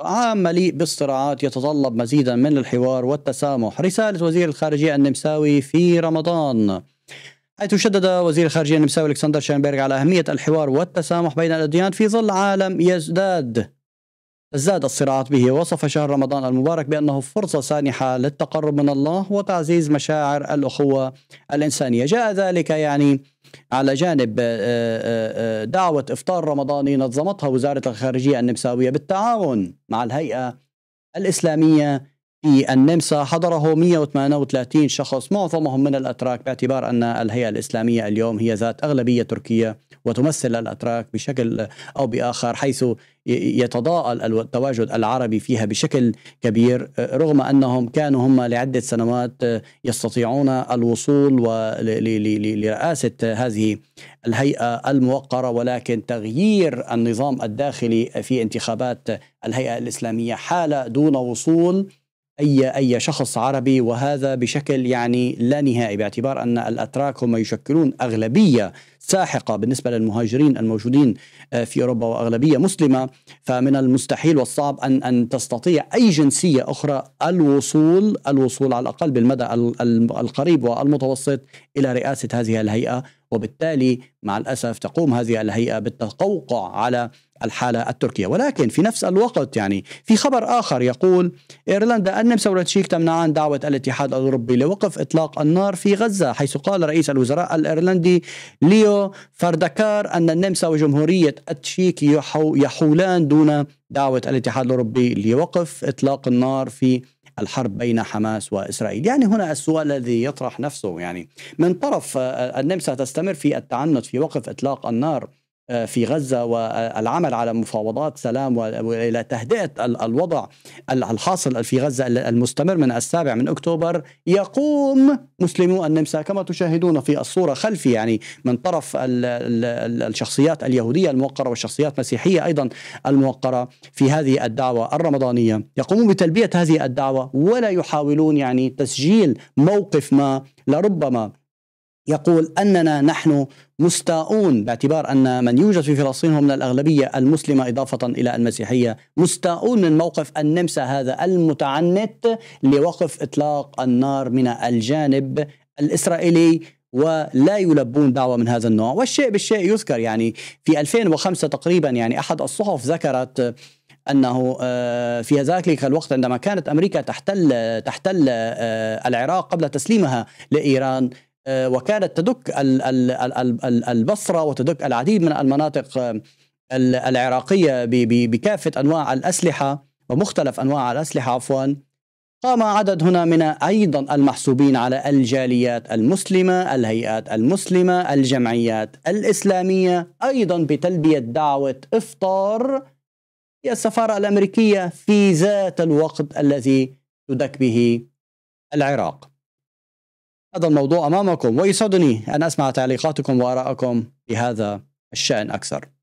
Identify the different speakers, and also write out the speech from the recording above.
Speaker 1: عام مليء بالصراعات يتطلب مزيدا من الحوار والتسامح رسالة وزير الخارجية النمساوي في رمضان حيث شدد وزير الخارجية النمساوي الكسندر شينبرغ على أهمية الحوار والتسامح بين الأديان في ظل عالم يزداد ازداد الصراعات به وصف شهر رمضان المبارك بأنه فرصة سانحة للتقرب من الله وتعزيز مشاعر الأخوة الإنسانية جاء ذلك يعني على جانب آه، آه، آه، دعوة إفطار رمضاني نظمتها وزارة الخارجية النمساوية بالتعاون مع الهيئة الإسلامية في النمسا حضره 138 شخص معظمهم من الأتراك باعتبار أن الهيئة الإسلامية اليوم هي ذات أغلبية تركية وتمثل الأتراك بشكل أو بآخر حيث يتضاءل التواجد العربي فيها بشكل كبير رغم أنهم كانوا هم لعدة سنوات يستطيعون الوصول لرئاسة هذه الهيئة الموقرة ولكن تغيير النظام الداخلي في انتخابات الهيئة الإسلامية حال دون وصول اي اي شخص عربي وهذا بشكل يعني لا نهائي باعتبار ان الاتراك هم يشكلون اغلبيه ساحقه بالنسبه للمهاجرين الموجودين آه، في اوروبا واغلبيه مسلمه فمن المستحيل والصعب ان ان تستطيع اي جنسيه اخرى الوصول الوصول على الاقل بالمدى القريب والمتوسط الى رئاسه هذه الهيئه وبالتالي مع الأسف تقوم هذه الهيئة بالتقوقع على الحالة التركية ولكن في نفس الوقت يعني في خبر آخر يقول إيرلندا ثوره شيك تمنعان دعوة الاتحاد الأوروبي لوقف إطلاق النار في غزة حيث قال رئيس الوزراء الإيرلندي ليو فردكار أن النمسا وجمهورية التشيك يحولان دون دعوة الاتحاد الأوروبي لوقف إطلاق النار في الحرب بين حماس وإسرائيل يعني هنا السؤال الذي يطرح نفسه يعني من طرف آه، آه، النمسا تستمر في التعنت في وقف إطلاق النار آه، في غزة والعمل على مفاوضات سلام وإلى تهدئة الوضع الحاصل في غزة المستمر من السابع من أكتوبر يقوم مسلمو النمسا كما تشاهدون في الصورة خلفي يعني من طرف الشخصيات اليهودية الموقرة والشخصيات المسيحية أيضا الموقرة في هذه الدعوة الرمضانية يقومون بتلبية هذه الدعوة ولا يحاولون يعني تسجيل موقف ما لربما يقول اننا نحن مستاؤون باعتبار ان من يوجد في فلسطين هم من الاغلبيه المسلمه اضافه الى المسيحيه، مستاؤون من موقف النمسا هذا المتعنت لوقف اطلاق النار من الجانب الاسرائيلي ولا يلبون دعوة من هذا النوع والشيء بالشيء يذكر يعني في 2005 تقريبا يعني أحد الصحف ذكرت آه، انه آه، في ذلك الوقت عندما كانت امريكا تحتل تحتل آه، العراق قبل تسليمها لايران آه، وكانت تدك البصره وتدك العديد من المناطق آه، العراقيه بكافه انواع الاسلحه ومختلف انواع الاسلحه عفوا قام عدد هنا من ايضا المحسوبين على الجاليات المسلمه، الهيئات المسلمه، الجمعيات الاسلاميه، ايضا بتلبيه دعوه افطار هي السفاره الامريكيه في ذات الوقت الذي تدك به العراق. هذا الموضوع امامكم ويسعدني ان اسمع تعليقاتكم وارائكم هذا الشان اكثر